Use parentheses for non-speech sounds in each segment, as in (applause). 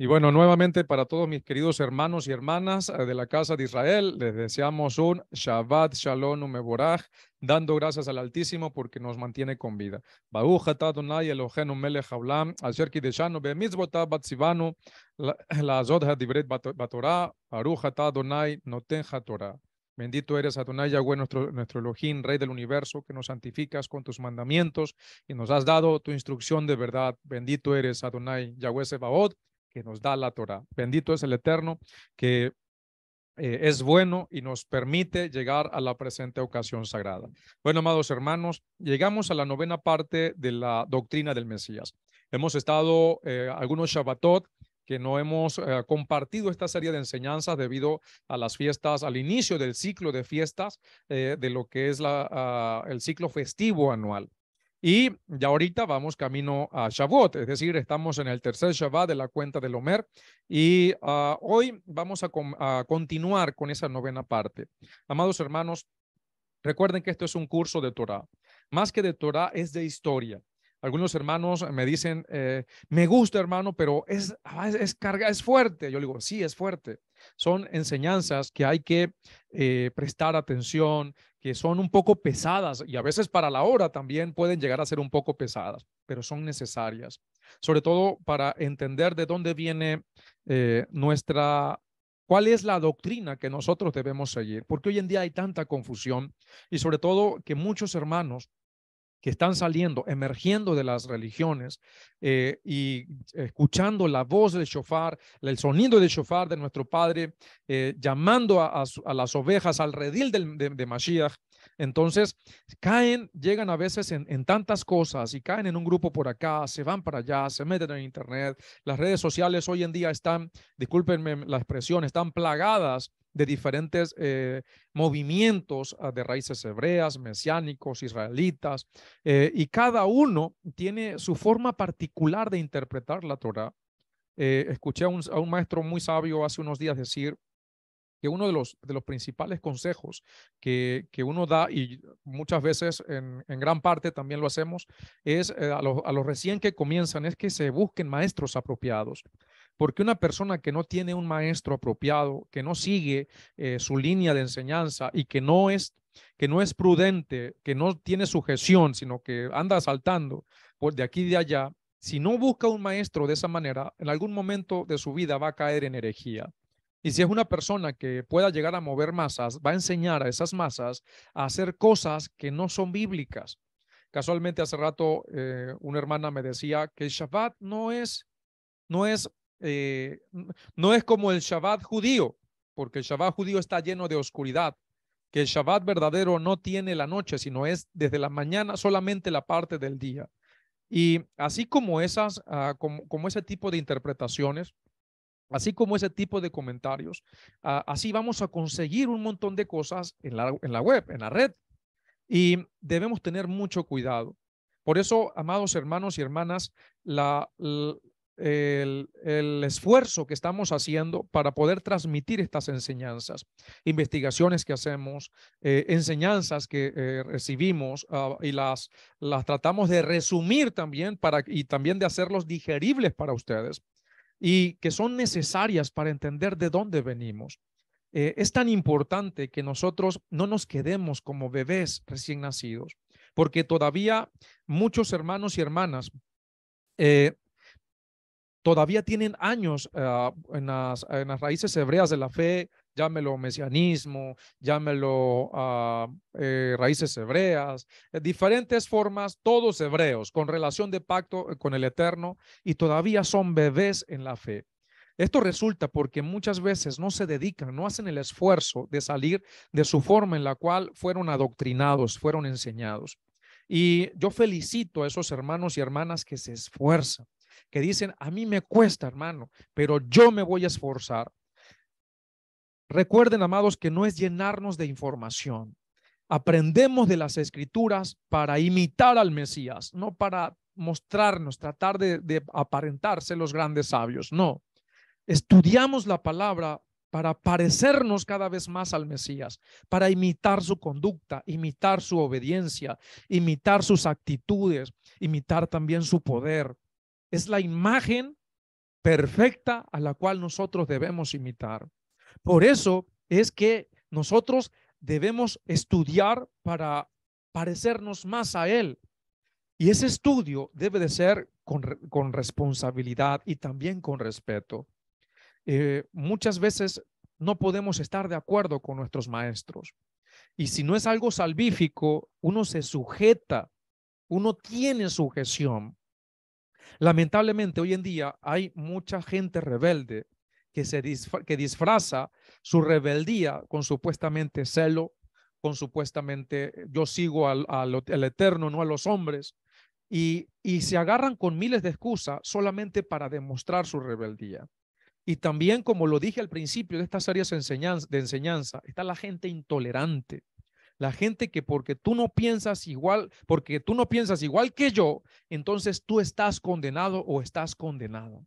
Y bueno, nuevamente para todos mis queridos hermanos y hermanas eh, de la Casa de Israel, les deseamos un Shabbat Shalom Umeboraj, dando gracias al Altísimo porque nos mantiene con vida. Bendito eres, Adonai Yahweh, nuestro, nuestro Elohim, Rey del Universo, que nos santificas con tus mandamientos y nos has dado tu instrucción de verdad. Bendito eres, Adonai Yahweh Sebaot que nos da la Torah. Bendito es el Eterno que eh, es bueno y nos permite llegar a la presente ocasión sagrada. Bueno, amados hermanos, llegamos a la novena parte de la doctrina del Mesías. Hemos estado eh, algunos Shabbatot que no hemos eh, compartido esta serie de enseñanzas debido a las fiestas, al inicio del ciclo de fiestas, de lo que es la, ah, el ciclo festivo anual. Y ya ahorita vamos camino a Shavuot, es decir, estamos en el tercer Shabbat de la cuenta del Omer y ah, hoy vamos a, a continuar con esa novena parte. Amados hermanos, recuerden que esto es un curso de Torah. Más que de Torah, es de historia. Algunos hermanos me dicen, eh, me gusta hermano, pero ah, es, es, carga, es fuerte. Yo digo, sí, es fuerte. Son enseñanzas que hay que eh, prestar atención, que son un poco pesadas y a veces para la hora también pueden llegar a ser un poco pesadas, pero son necesarias, sobre todo para entender de dónde viene eh, nuestra ¿Cuál es la doctrina que nosotros debemos seguir? Porque hoy en día hay tanta confusión y sobre todo que muchos hermanos que están saliendo, emergiendo de las religiones eh, y escuchando la voz del shofar, el sonido del shofar de nuestro Padre, eh, llamando a, las ovejas al redil de, de, Mashiach. Entonces caen, llegan a veces en, en, tantas cosas y caen en un grupo por acá, se van para allá, se meten en internet. Las redes sociales hoy en día están, discúlpenme la expresión, están plagadas de diferentes eh, movimientos ah, de raíces hebreas, mesiánicos, israelitas, eh, y cada uno tiene su forma particular de interpretar la Torah. Eh, escuché a un, maestro muy sabio hace unos días decir que uno de los, de los principales consejos que, que uno da, y muchas veces en, gran parte también lo hacemos, es a los, a los recién que comienzan, es que se busquen maestros apropiados porque una persona que no tiene un maestro apropiado, que no sigue eh, su línea de enseñanza y que no es que no es prudente, que no tiene sujeción, sino que anda saltando pues, de aquí y de allá, si no busca un maestro de esa manera, en algún momento de su vida va a caer en herejía. Y si es una persona que pueda llegar a mover masas, va a enseñar a esas masas a hacer cosas que no son bíblicas. Casualmente hace rato eh, una hermana me decía que el Shabbat no es, no es eh, no es como el Shabbat judío, porque el Shabbat judío está lleno de oscuridad, que el Shabbat verdadero no tiene la noche, sino es desde la mañana solamente la parte del día. Y así como esas, ah, como, ese tipo de interpretaciones, así como ese tipo de comentarios, ah, así vamos a conseguir un montón de cosas en la, en la web, en la red. Y debemos tener mucho cuidado. Por eso, amados hermanos y hermanas, la, el, esfuerzo que estamos haciendo para poder transmitir estas enseñanzas, investigaciones que hacemos, eh, enseñanzas que eh, recibimos ah, y las, las tratamos de resumir también para, y también de hacerlos digeribles para ustedes y que son necesarias para entender de dónde venimos. Eh, es tan importante que nosotros no nos quedemos como bebés recién nacidos, porque todavía muchos hermanos y hermanas eh, todavía tienen años ah, en, las, raíces hebreas de la fe, llámelo mesianismo, llámelo ah, eh, raíces hebreas, eh, diferentes formas, todos hebreos, con relación de pacto eh, con el Eterno, y todavía son bebés en la fe. Esto resulta porque muchas veces no se dedican, no hacen el esfuerzo de salir de su forma en la cual fueron adoctrinados, fueron enseñados. Y yo felicito a esos hermanos y hermanas que se esfuerzan, que dicen, a mí me cuesta, hermano, pero yo me voy a esforzar. Recuerden, amados, que no es llenarnos de información. Aprendemos de las escrituras para imitar al Mesías, no para mostrarnos, tratar de, aparentarse los grandes sabios. No, estudiamos la palabra para parecernos cada vez más al Mesías, para imitar su conducta, imitar su obediencia, imitar sus actitudes, imitar también su poder es la imagen perfecta a la cual nosotros debemos imitar. Por eso es que nosotros debemos estudiar para parecernos más a Él. Y ese estudio debe de ser con, responsabilidad y también con respeto. Eh, muchas veces no podemos estar de acuerdo con nuestros maestros. Y si no es algo salvífico, uno se sujeta, uno tiene sujeción. Lamentablemente, hoy en día hay mucha gente rebelde que, se que disfraza su rebeldía con supuestamente celo, con supuestamente eh, yo sigo al, eterno, no a los hombres, y, se agarran con miles de excusas solamente para demostrar su rebeldía. Y también, como lo dije al principio de estas áreas de enseñanza está la gente intolerante, la gente que porque tú no piensas igual, porque tú no piensas igual que yo, entonces tú estás condenado o estás condenado.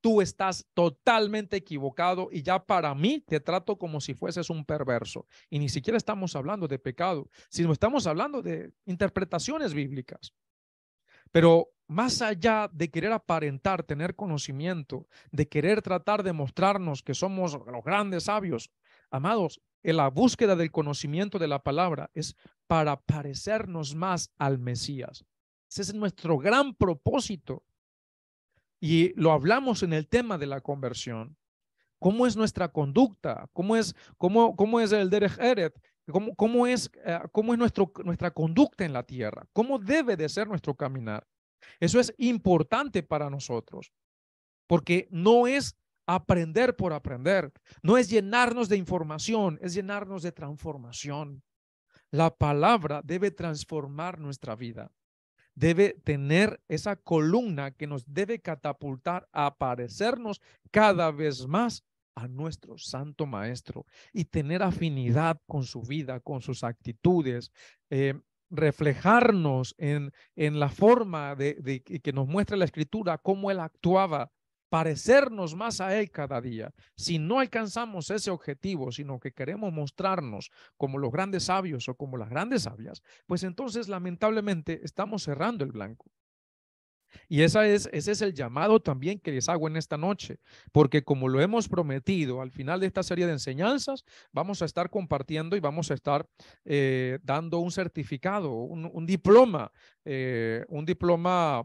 Tú estás totalmente equivocado y ya para mí te trato como si fueses un perverso. Y ni siquiera estamos hablando de pecado, sino estamos hablando de interpretaciones bíblicas. Pero más allá de querer aparentar, tener conocimiento, de querer tratar de mostrarnos que somos los grandes sabios, amados, en la búsqueda del conocimiento de la palabra es para parecernos más al Mesías. Ese es nuestro gran propósito. Y lo hablamos en el tema de la conversión. ¿Cómo es nuestra conducta? ¿Cómo es, cómo, cómo es el Derech Eret? ¿Cómo, es, eh, cómo es nuestro, nuestra conducta en la tierra? ¿Cómo debe de ser nuestro caminar? Eso es importante para nosotros, porque no es aprender por aprender. No es llenarnos de información, es llenarnos de transformación. La palabra debe transformar nuestra vida. Debe tener esa columna que nos debe catapultar a parecernos cada vez más a nuestro Santo Maestro y tener afinidad con su vida, con sus actitudes, eh, reflejarnos en, la forma que nos muestra la Escritura, cómo él actuaba, parecernos más a Él cada día. Si no alcanzamos ese objetivo, sino que queremos mostrarnos como los grandes sabios o como las grandes sabias, pues entonces lamentablemente estamos cerrando el blanco. Y esa es, ese es el llamado también que les hago en esta noche, porque como lo hemos prometido, al final de esta serie de enseñanzas vamos a estar compartiendo y vamos a estar eh, dando un certificado, un, diploma, un diploma eh,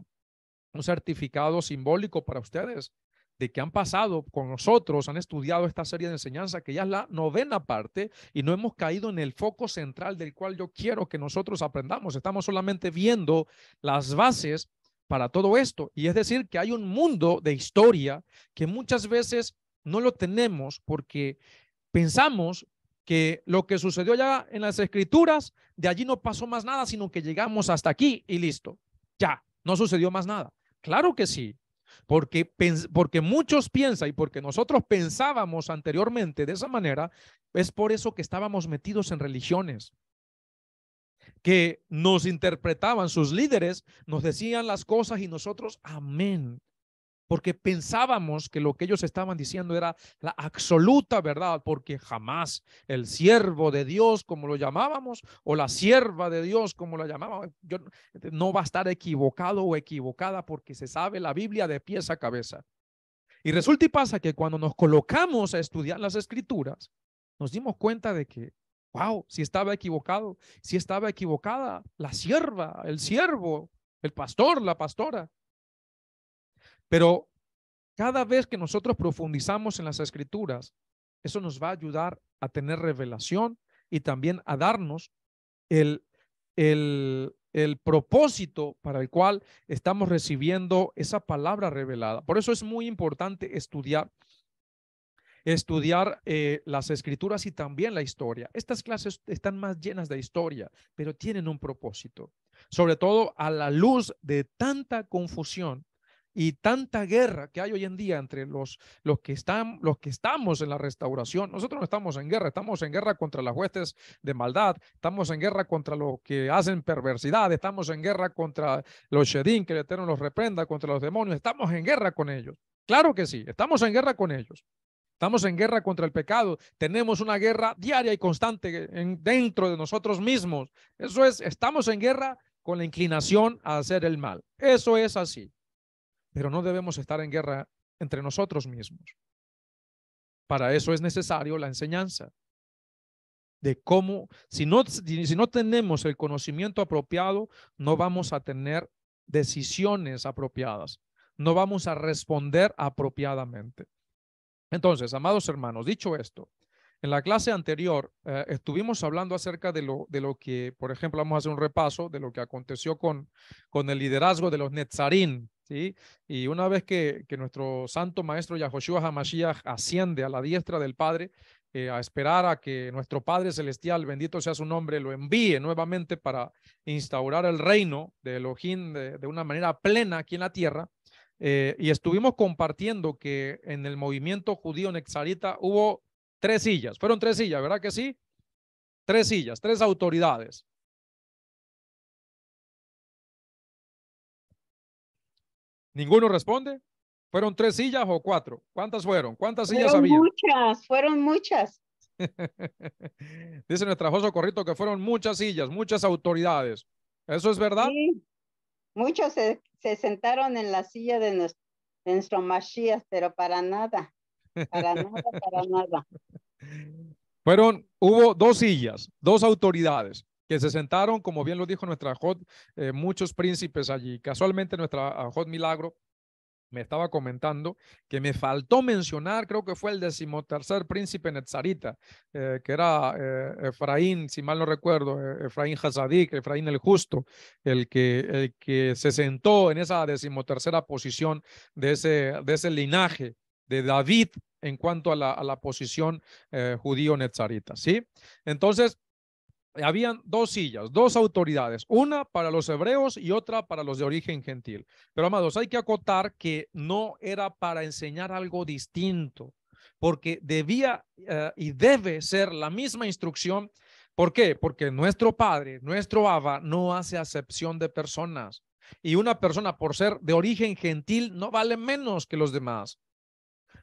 un certificado simbólico para ustedes de que han pasado con nosotros, han estudiado esta serie de enseñanza, que ya es la novena parte, y no hemos caído en el foco central del cual yo quiero que nosotros aprendamos. Estamos solamente viendo las bases para todo esto. Y es decir, que hay un mundo de historia que muchas veces no lo tenemos porque pensamos que lo que sucedió ya en las escrituras, de allí no pasó más nada, sino que llegamos hasta aquí y listo, ya, no sucedió más nada. Claro que sí, porque, porque muchos piensan y porque nosotros pensábamos anteriormente de esa manera, es por eso que estábamos metidos en religiones que nos interpretaban sus líderes, nos decían las cosas y nosotros, amén porque pensábamos que lo que ellos estaban diciendo era la absoluta verdad, porque jamás el siervo de Dios, como lo llamábamos, o la sierva de Dios, como la llamábamos, yo, este, no va a estar equivocado o equivocada porque se sabe la Biblia de pies a cabeza. Y resulta y pasa que cuando nos colocamos a estudiar las escrituras, nos dimos cuenta de que, wow, si estaba equivocado, si estaba equivocada la sierva, el siervo, el pastor, la pastora. Pero cada vez que nosotros profundizamos en las escrituras, eso nos va a ayudar a tener revelación y también a darnos el, el, propósito para el cual estamos recibiendo esa palabra revelada. Por eso es muy importante estudiar estudiar eh, las escrituras y también la historia. Estas clases están más llenas de historia, pero tienen un propósito. Sobre todo a la luz de tanta confusión y tanta guerra que hay hoy en día entre los, los, que están, los que estamos en la restauración. Nosotros no estamos en guerra, estamos en guerra contra las huestes de maldad, estamos en guerra contra los que hacen perversidad, estamos en guerra contra los Shedin, que el Eterno los reprenda, contra los demonios, estamos en guerra con ellos. Claro que sí, estamos en guerra con ellos. Estamos en guerra contra el pecado. Tenemos una guerra diaria y constante dentro de nosotros mismos. Eso es, estamos en guerra con la inclinación a hacer el mal. Eso es así pero no debemos estar en guerra entre nosotros mismos. Para eso es necesario la enseñanza de cómo, si no, si no tenemos el conocimiento apropiado, no vamos a tener decisiones apropiadas, no vamos a responder apropiadamente. Entonces, amados hermanos, dicho esto, en la clase anterior eh, estuvimos hablando acerca de lo, de lo que, por ejemplo, vamos a hacer un repaso de lo que aconteció con, con el liderazgo de los Netzarín, ¿sí? Y una vez que, nuestro santo maestro Yahoshua HaMashiach asciende a la diestra del Padre, eh, a esperar a que nuestro Padre Celestial, bendito sea su nombre, lo envíe nuevamente para instaurar el reino de Elohim de, una manera plena aquí en la tierra. Eh, y estuvimos compartiendo que en el movimiento judío nexarita hubo tres sillas, fueron tres sillas, ¿verdad que sí? Tres sillas, tres autoridades. Ninguno responde. ¿Fueron tres sillas o cuatro? ¿Cuántas fueron? ¿Cuántas sillas fueron había? Muchas, fueron muchas. (laughs) Dice nuestro José Corrito que fueron muchas sillas, muchas autoridades. ¿Eso es verdad? Sí. Muchos se, sentaron en la silla de nuestro, de pero para nada, para nada, para (laughs) nada. Fueron, hubo dos sillas, dos autoridades se sentaron, como bien lo dijo nuestra Jod, eh, muchos príncipes allí. Casualmente nuestra hot ah, Milagro me estaba comentando que me faltó mencionar, creo que fue el decimotercer príncipe Netzarita, eh, que era eh, Efraín, si mal no recuerdo, Efraín Hazadik, Efraín el Justo, el que, que se sentó en esa decimotercera posición de ese, de ese linaje de David en cuanto a la, a la posición judío Netzarita, ¿sí? Entonces, habían dos sillas, dos autoridades, una para los hebreos y otra para los de origen gentil. Pero amados, hay que acotar que no era para enseñar algo distinto, porque debía eh, y debe ser la misma instrucción. ¿Por qué? Porque nuestro Padre, nuestro Abba, no hace acepción de personas. Y una persona por ser de origen gentil no vale menos que los demás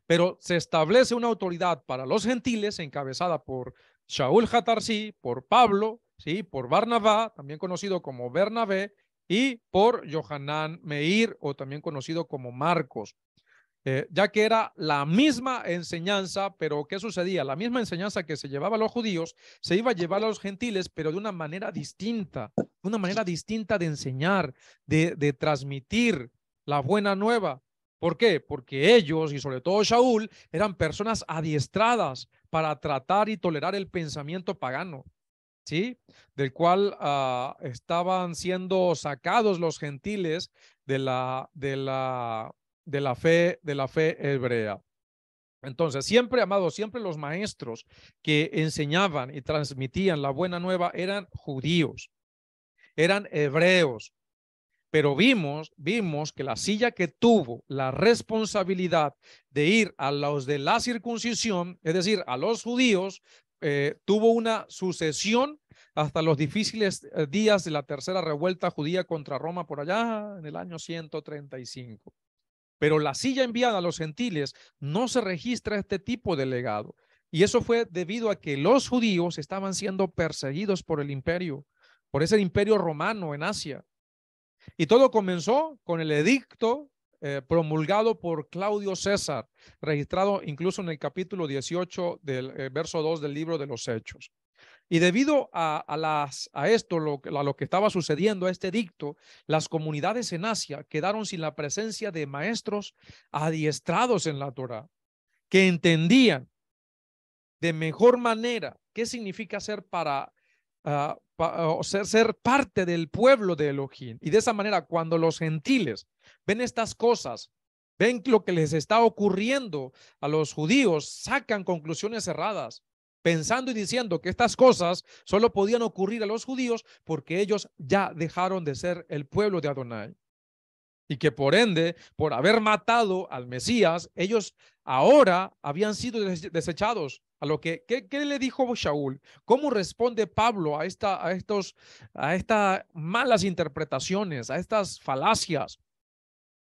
pero se establece una autoridad para los gentiles encabezada por Shaul Hatarsi, por Pablo, ¿sí? por Barnabá, también conocido como Bernabé, y por Johanán Meir, o también conocido como Marcos. Eh, ya que era la misma enseñanza, pero ¿qué sucedía? La misma enseñanza que se llevaba a los judíos se iba a llevar a los gentiles, pero de una manera distinta, de una manera distinta de enseñar, de, de transmitir la buena nueva. ¿Por qué? Porque ellos, y sobre todo Shaul, eran personas adiestradas, para tratar y tolerar el pensamiento pagano, ¿sí? Del cual ah, estaban siendo sacados los gentiles de la, de la, de la, fe, de la fe hebrea. Entonces, siempre, amados, siempre los maestros que enseñaban y transmitían la buena nueva eran judíos, eran hebreos, pero vimos, vimos que la silla que tuvo la responsabilidad de ir a los de la circuncisión, es decir, a los judíos, eh, tuvo una sucesión hasta los difíciles eh, días de la tercera revuelta judía contra Roma por allá en el año 135. Pero la silla enviada a los gentiles no se registra este tipo de legado. Y eso fue debido a que los judíos estaban siendo perseguidos por el imperio, por ese imperio romano en Asia. Y todo comenzó con el edicto eh, promulgado por Claudio César, registrado incluso en el capítulo 18 del eh, verso 2 del libro de los Hechos. Y debido a, esto, a lo que estaba sucediendo, a este edicto, las comunidades en Asia quedaron sin la presencia de maestros adiestrados en la Torah, que entendían de mejor manera qué significa ser para Ah, ah, ser, ser parte del pueblo de Elohim. Y de esa manera, cuando los gentiles ven estas cosas, ven lo que les está ocurriendo a los judíos, sacan conclusiones erradas, pensando y diciendo que estas cosas solo podían ocurrir a los judíos porque ellos ya dejaron de ser el pueblo de Adonai. Y que por ende, por haber matado al Mesías, ellos ahora habían sido desechados a lo que, ¿qué, le dijo Shaul? ¿Cómo responde Pablo a, esta, a, estos, a estas malas interpretaciones, a estas falacias?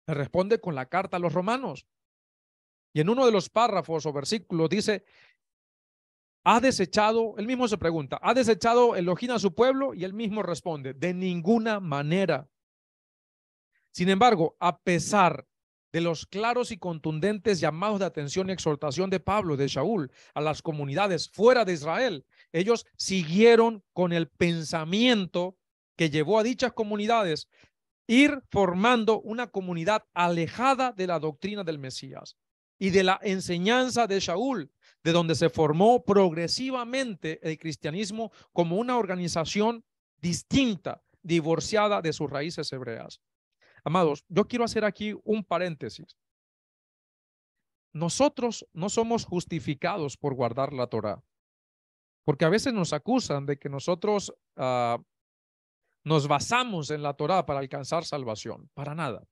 Le responde con la carta a los romanos. Y en uno de los párrafos o versículos dice, ha desechado, él mismo se pregunta, ha desechado elogina a su pueblo y él mismo responde, de ninguna manera. Sin embargo, a pesar de los claros y contundentes llamados de atención y exhortación de Pablo, de Shaul, a las comunidades fuera de Israel, ellos siguieron con el pensamiento que llevó a dichas comunidades ir formando una comunidad alejada de la doctrina del Mesías y de la enseñanza de Shaul, de donde se formó progresivamente el cristianismo como una organización distinta, divorciada de sus raíces hebreas. Amados, yo quiero hacer aquí un paréntesis. Nosotros no somos justificados por guardar la Torah, porque a veces nos acusan de que nosotros ah, nos basamos en la Torah para alcanzar salvación. Para nada.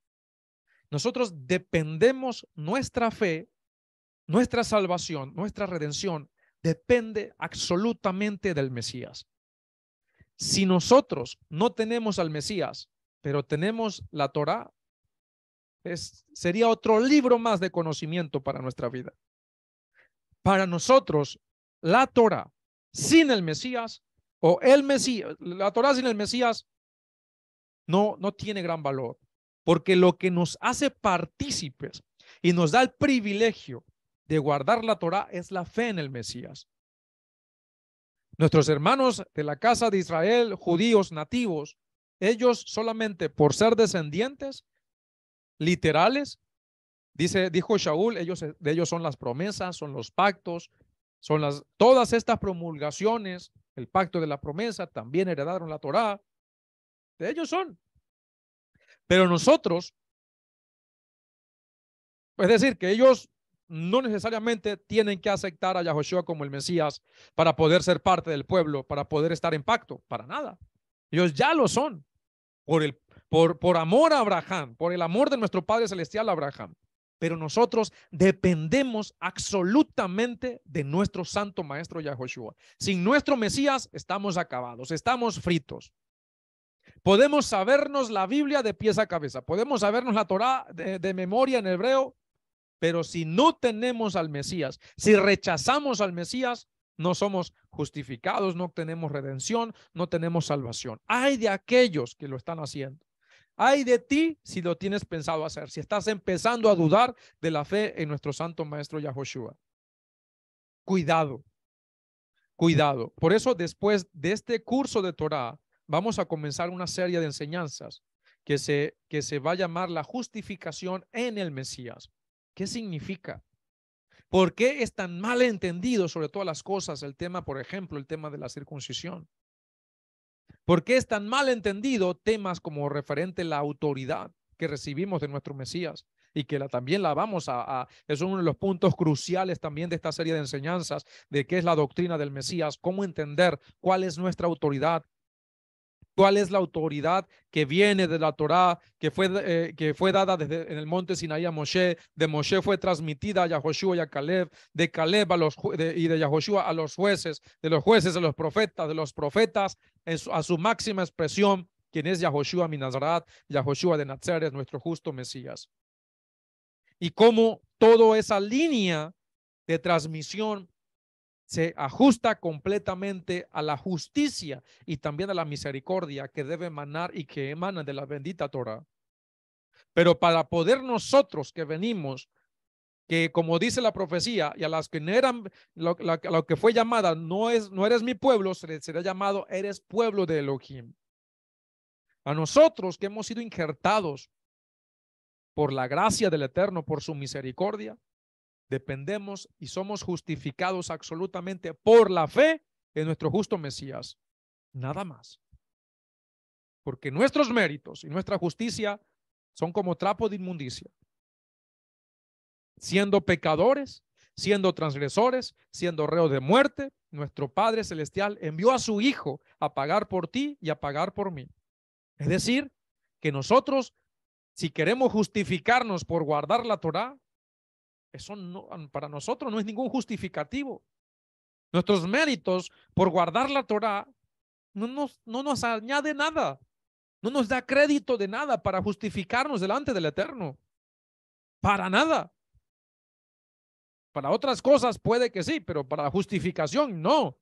Nosotros dependemos nuestra fe, nuestra salvación, nuestra redención depende absolutamente del Mesías. Si nosotros no tenemos al Mesías, pero tenemos la Torah, es, sería otro libro más de conocimiento para nuestra vida. Para nosotros, la Torah sin el Mesías o el Mesías, la Torah sin el Mesías no, no tiene gran valor, porque lo que nos hace partícipes y nos da el privilegio de guardar la Torah es la fe en el Mesías. Nuestros hermanos de la casa de Israel, judíos nativos, ellos solamente por ser descendientes literales, dice, dijo Shaul, ellos, de ellos son las promesas, son los pactos, son las, todas estas promulgaciones, el pacto de la promesa, también heredaron la Torá, de ellos son. Pero nosotros, es decir, que ellos no necesariamente tienen que aceptar a Yahushua como el Mesías para poder ser parte del pueblo, para poder estar en pacto, para nada. Ellos ya lo son por, el, por, por amor a Abraham, por el amor de nuestro Padre Celestial Abraham. Pero nosotros dependemos absolutamente de nuestro Santo Maestro Yahushua. Sin nuestro Mesías estamos acabados, estamos fritos. Podemos sabernos la Biblia de pies a cabeza, podemos sabernos la Torá de memoria en hebreo, pero si no tenemos al Mesías, si rechazamos al Mesías, no somos justificados, no tenemos redención, no tenemos salvación. Hay de aquellos que lo están haciendo. Hay de ti si lo tienes pensado hacer, si estás empezando a dudar de la fe en nuestro santo maestro Yahoshua. Cuidado, cuidado. Por eso después de este curso de Torah, vamos a comenzar una serie de enseñanzas que se, que se va a llamar la justificación en el Mesías. ¿Qué significa? ¿Por qué es tan mal entendido sobre todas las cosas el tema, por ejemplo, el tema de la circuncisión? ¿Por qué es tan mal entendido temas como referente la autoridad que recibimos de nuestro Mesías? y que la, también la vamos a, a, Es uno de los puntos cruciales también de esta serie de enseñanzas de qué es la doctrina del Mesías, cómo entender cuál es nuestra autoridad cuál es la autoridad que viene de la Torá, que fue, eh, que fue dada desde en el monte Sinaí a Moshe, de Moshe fue transmitida a Yahoshua y a Caleb, de Caleb a los, y de Yahoshua a los jueces, de los jueces a los profetas, de los profetas a su máxima expresión, quien es Yahoshua Minazarat, Yahoshua de Nazaret, nuestro justo Mesías. Y cómo toda esa línea de transmisión se ajusta completamente a la justicia y también a la misericordia que debe emanar y que emana de la bendita Torah. Pero para poder nosotros que venimos, que como dice la profecía, y a las que no eran, lo, lo, lo que fue llamada, no, es, no eres mi pueblo, será llamado, eres pueblo de Elohim. A nosotros que hemos sido injertados por la gracia del Eterno, por su misericordia, dependemos y somos justificados absolutamente por la fe en nuestro justo Mesías. Nada más. Porque nuestros méritos y nuestra justicia son como trapo de inmundicia. Siendo pecadores, siendo transgresores, siendo reos de muerte, nuestro Padre Celestial envió a su Hijo a pagar por ti y a pagar por mí. Es decir, que nosotros, si queremos justificarnos por guardar la Torá, eso para nosotros no es ningún justificativo. Nuestros méritos por guardar la Torah no nos, no nos añade nada. No nos da crédito de nada para justificarnos delante del Eterno. Para nada. Para otras cosas puede que sí, pero para justificación no.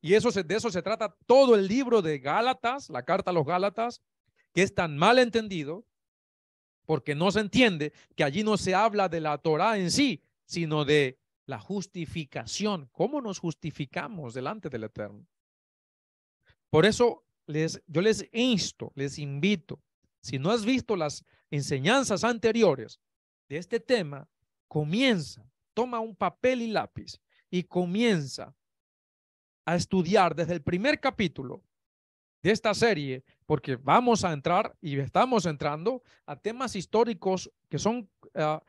Y eso de eso se trata todo el libro de Gálatas, la carta a los Gálatas, que es tan mal entendido porque no se entiende que allí no se habla de la Torah en sí, sino de la justificación, cómo nos justificamos delante del Eterno. Por eso yo les insto, les invito, si no has visto las enseñanzas anteriores de este tema, comienza, toma un papel y lápiz y comienza a estudiar desde el primer capítulo de esta serie, porque vamos a entrar y estamos entrando a temas históricos que son ah,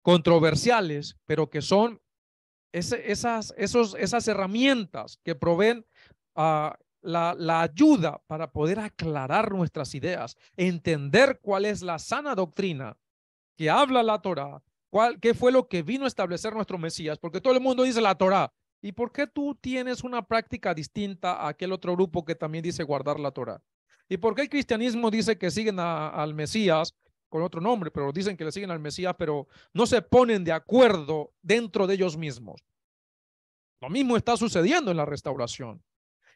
controversiales, pero que son esas, esos, esas herramientas que proveen ah, la, ayuda para poder aclarar nuestras ideas, entender cuál es la sana doctrina que habla la Torah, cuál, qué fue lo que vino a establecer nuestro Mesías, porque todo el mundo dice la Torah, ¿Y por qué tú tienes una práctica distinta a aquel otro grupo que también dice guardar la Torah? ¿Y por qué el cristianismo dice que siguen al Mesías con otro nombre, pero dicen que le siguen al Mesías, pero no se ponen de acuerdo dentro de ellos mismos? Lo mismo está sucediendo en la restauración.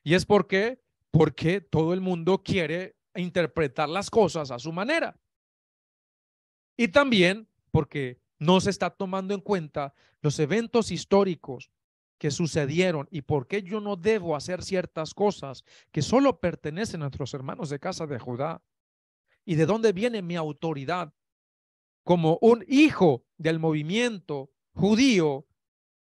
Y es porque, porque todo el mundo quiere interpretar las cosas a su manera. Y también porque no se está tomando en cuenta los eventos históricos que sucedieron y por qué yo no debo hacer ciertas cosas que solo pertenecen a nuestros hermanos de casa de Judá. ¿Y de dónde viene mi autoridad? Como un hijo del movimiento judío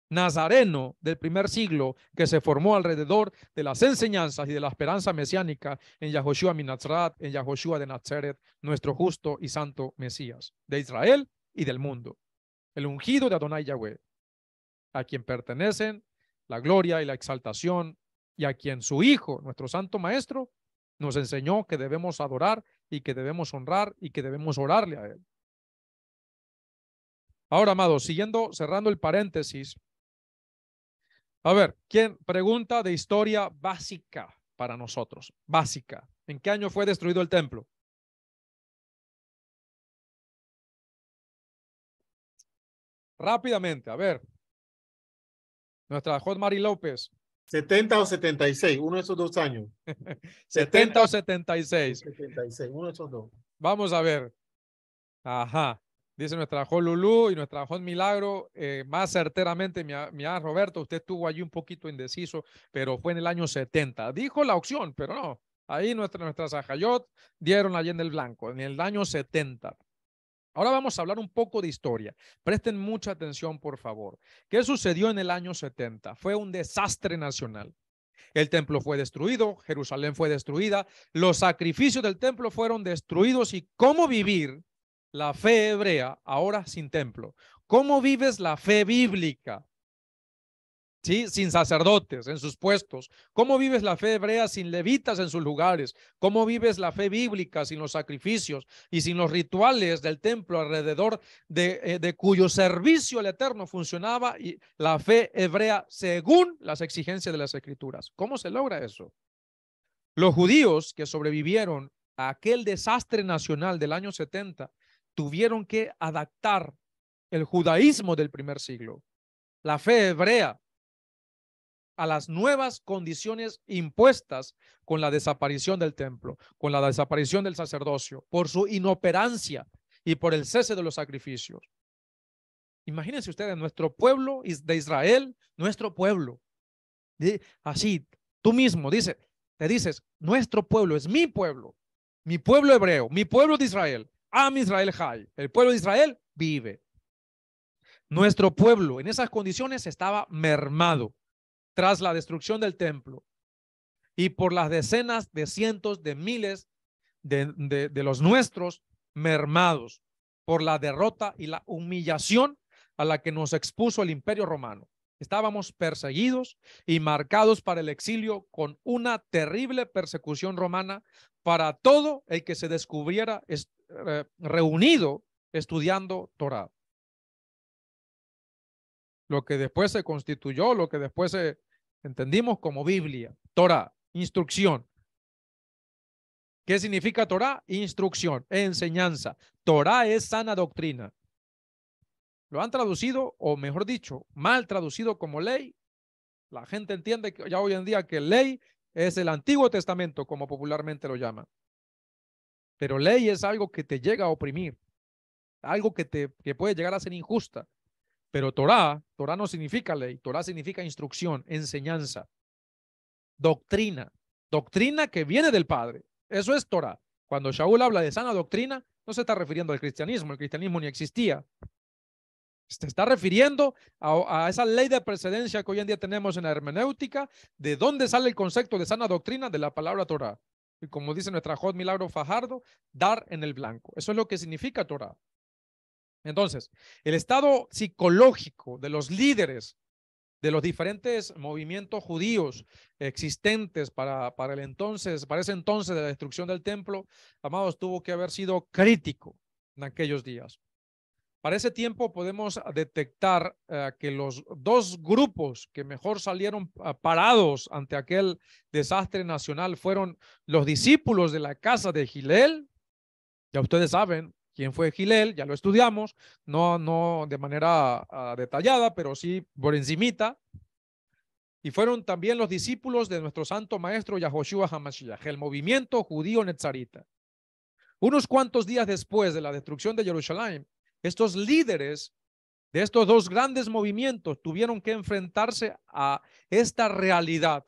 nazareno del primer siglo que se formó alrededor de las enseñanzas y de la esperanza mesiánica en Yahoshua Minatzrat, en Yahoshua de Nazaret, nuestro justo y santo Mesías, de Israel y del mundo, el ungido de Adonai Yahweh, a quien pertenecen la gloria y la exaltación, y a quien su Hijo, nuestro Santo Maestro, nos enseñó que debemos adorar y que debemos honrar y que debemos orarle a Él. Ahora, amados, siguiendo, cerrando el paréntesis. A ver, ¿quién? Pregunta de historia básica para nosotros, básica. ¿En qué año fue destruido el templo? Rápidamente, a ver, nuestra Jod Mari López. 70 o 76, uno de esos dos años. 70, (laughs) o 76. 76, uno de esos dos. Vamos a ver. Ajá. Dice nuestra hot Lulú y nuestra hot Milagro. Eh, más certeramente, mi, mi Roberto, usted estuvo allí un poquito indeciso, pero fue en el año 70. Dijo la opción, pero no. Ahí nuestra, nuestras Ajayot dieron allí en el blanco, en el año 70. Ahora vamos a hablar un poco de historia. Presten mucha atención, por favor. ¿Qué sucedió en el año 70? Fue un desastre nacional. El templo fue destruido, Jerusalén fue destruida, los sacrificios del templo fueron destruidos y cómo vivir la fe hebrea ahora sin templo. ¿Cómo vives la fe bíblica? sin sacerdotes en sus puestos? ¿Cómo vives la fe hebrea sin levitas en sus lugares? ¿Cómo vives la fe bíblica sin los sacrificios y sin los rituales del templo alrededor de, eh, de cuyo servicio el Eterno funcionaba y la fe hebrea según las exigencias de las Escrituras? ¿Cómo se logra eso? Los judíos que sobrevivieron a aquel desastre nacional del año 70 tuvieron que adaptar el judaísmo del primer siglo, la fe hebrea a las nuevas condiciones impuestas con la desaparición del templo, con la desaparición del sacerdocio, por su inoperancia y por el cese de los sacrificios. Imagínense ustedes, nuestro pueblo de Israel, nuestro pueblo. Así, tú mismo dice, te dices, nuestro pueblo es mi pueblo, mi pueblo hebreo, mi pueblo de Israel. Am Israel Jai, el pueblo de Israel vive. Nuestro pueblo en esas condiciones estaba mermado tras la destrucción del templo y por las decenas de cientos de miles de, los nuestros mermados por la derrota y la humillación a la que nos expuso el imperio romano. Estábamos perseguidos y marcados para el exilio con una terrible persecución romana para todo el que se descubriera eh, reunido estudiando Torah. Lo que después se constituyó, lo que después se entendimos como Biblia, Torah, instrucción. ¿Qué significa Torah? Instrucción, enseñanza. Torah es sana doctrina. Lo han traducido, o mejor dicho, mal traducido como ley. La gente entiende que ya hoy en día que ley es el Antiguo Testamento, como popularmente lo llama. Pero ley es algo que te llega a oprimir, algo que te que puede llegar a ser injusta, pero Torah, Torah no significa ley, Torah significa instrucción, enseñanza, doctrina, doctrina que viene del Padre. Eso es Torah. Cuando Shaul habla de sana doctrina, no se está refiriendo al cristianismo, el cristianismo ni existía. Se está refiriendo a, esa ley de precedencia que hoy en día tenemos en la hermenéutica, de dónde sale el concepto de sana doctrina de la palabra Torah. Y como dice nuestra Jod Milagro Fajardo, dar en el blanco. Eso es lo que significa Torah. Entonces, el estado psicológico de los líderes de los diferentes movimientos judíos existentes para, para, el entonces, para ese entonces de la destrucción del templo, amados, tuvo que haber sido crítico en aquellos días. Para ese tiempo podemos detectar eh, que los dos grupos que mejor salieron ah, parados ante aquel desastre nacional fueron los discípulos de la casa de Gilel, ya ustedes saben, quién fue Gilel, ya lo estudiamos, no, no de manera ah, detallada, pero sí por encimita. Y fueron también los discípulos de nuestro santo maestro Yahoshua Hamashiach, el movimiento judío netzarita. Unos cuantos días después de la destrucción de Jerusalén, estos líderes de estos dos grandes movimientos tuvieron que enfrentarse a esta realidad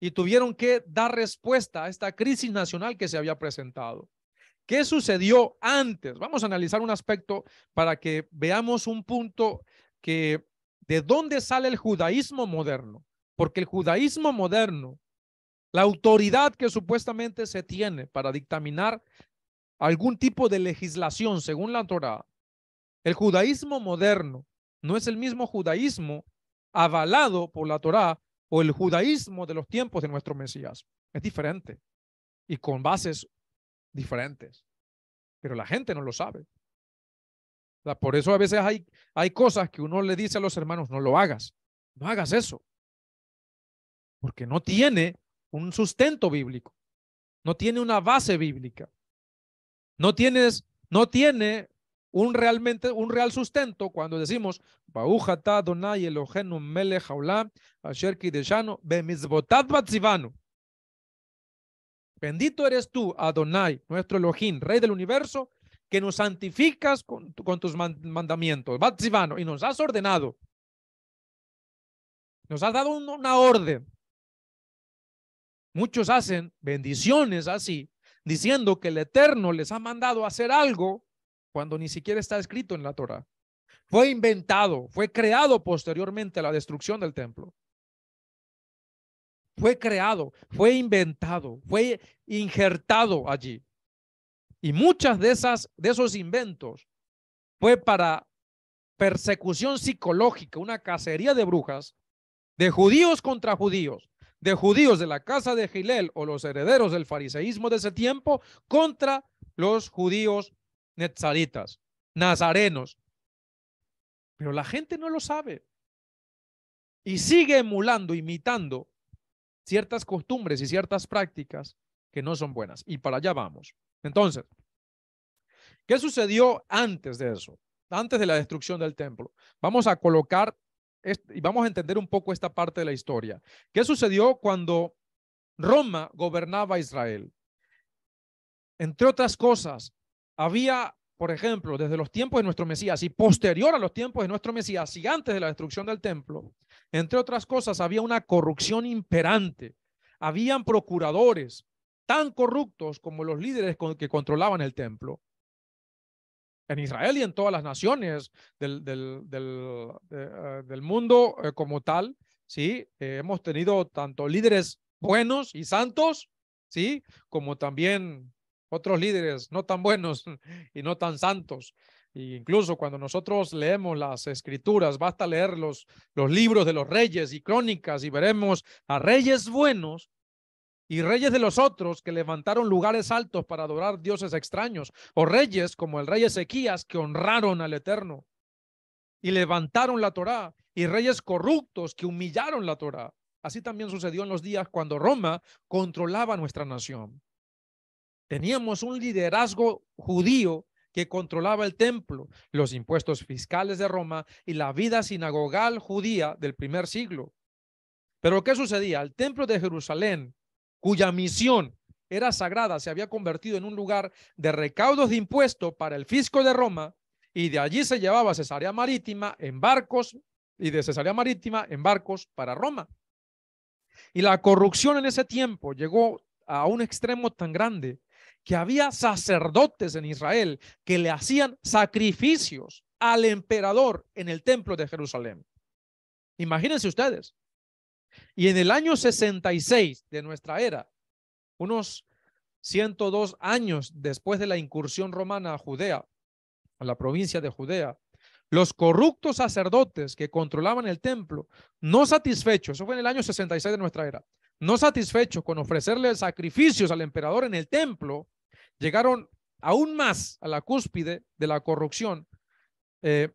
y tuvieron que dar respuesta a esta crisis nacional que se había presentado. ¿Qué sucedió antes? Vamos a analizar un aspecto para que veamos un punto que de dónde sale el judaísmo moderno. Porque el judaísmo moderno, la autoridad que supuestamente se tiene para dictaminar algún tipo de legislación según la Torah, el judaísmo moderno no es el mismo judaísmo avalado por la Torá o el judaísmo de los tiempos de nuestro Mesías. Es diferente y con bases diferentes, pero la gente no lo sabe. por eso a veces hay, hay cosas que uno le dice a los hermanos, no lo hagas, no hagas eso, porque no tiene un sustento bíblico, no tiene una base bíblica, no, tienes, no tiene un realmente un real sustento cuando decimos Baujata Donai elogenum Mele Bendito eres tú, Adonai, nuestro Elohim, Rey del universo, que nos santificas con, tus mandamientos. y nos has ordenado. Nos has dado una orden. Muchos hacen bendiciones así, diciendo que el Eterno les ha mandado hacer algo cuando ni siquiera está escrito en la Torah. Fue inventado, fue creado posteriormente a la destrucción del templo fue creado, fue inventado, fue injertado allí. Y muchas de esas de esos inventos fue para persecución psicológica, una cacería de brujas de judíos contra judíos, de judíos de la casa de Gilel o los herederos del fariseísmo de ese tiempo contra los judíos netzaritas, nazarenos. Pero la gente no lo sabe. Y sigue emulando, imitando ciertas costumbres y ciertas prácticas que no son buenas. Y para allá vamos. Entonces, ¿qué sucedió antes de eso? Antes de la destrucción del templo. Vamos a colocar y vamos a entender un poco esta parte de la historia. ¿Qué sucedió cuando Roma gobernaba Israel? Entre otras cosas, había, por ejemplo, desde los tiempos de nuestro Mesías y posterior a los tiempos de nuestro Mesías y antes de la destrucción del templo, entre otras cosas, había una corrupción imperante. Habían procuradores tan corruptos como los líderes que controlaban el templo. En Israel y en todas las naciones del, eh, mundo eh, como tal, ¿sí? Eh, hemos tenido tanto líderes buenos y santos, ¿sí? Como también otros líderes no tan buenos (laughs) y no tan santos incluso cuando nosotros leemos las escrituras, basta leer los, libros de los reyes y crónicas y veremos a reyes buenos y reyes de los otros que levantaron lugares altos para adorar dioses extraños, o reyes como el rey Ezequías que honraron al Eterno y levantaron la Torá, y reyes corruptos que humillaron la Torá. Así también sucedió en los días cuando Roma controlaba nuestra nación. Teníamos un liderazgo judío que controlaba el templo, los impuestos fiscales de Roma y la vida sinagogal judía del primer siglo. Pero ¿qué sucedía? El templo de Jerusalén, cuya misión era sagrada, se había convertido en un lugar de recaudos de impuestos para el fisco de Roma y de allí se llevaba a Cesarea Marítima en barcos y de Cesarea Marítima en barcos para Roma. Y la corrupción en ese tiempo llegó a un extremo tan grande que había sacerdotes en Israel que le hacían sacrificios al emperador en el templo de Jerusalén. Imagínense ustedes. Y en el año 66 de nuestra era, unos 102 años después de la incursión romana a Judea, a la provincia de Judea, los corruptos sacerdotes que controlaban el templo, no satisfechos, eso fue en el año 66 de nuestra era, no satisfechos con ofrecerle sacrificios al emperador en el templo, llegaron aún más a la cúspide de la corrupción eh,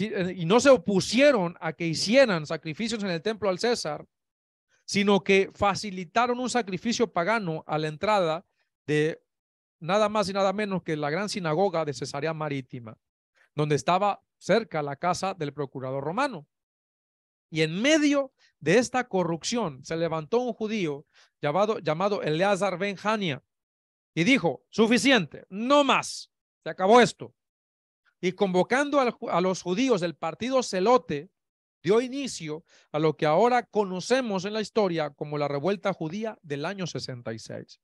eh, y no se opusieron a que hicieran sacrificios en el templo al César, sino que facilitaron un sacrificio pagano a la entrada de nada más y nada menos que la gran sinagoga de Cesarea Marítima, donde estaba cerca la casa del procurador romano. Y en medio de esta corrupción se levantó un judío llamado, llamado Eleazar Benjania, y dijo, suficiente, no más, se acabó esto. Y convocando a los judíos del partido celote, dio inicio a lo que ahora conocemos en la historia como la revuelta judía del año 66.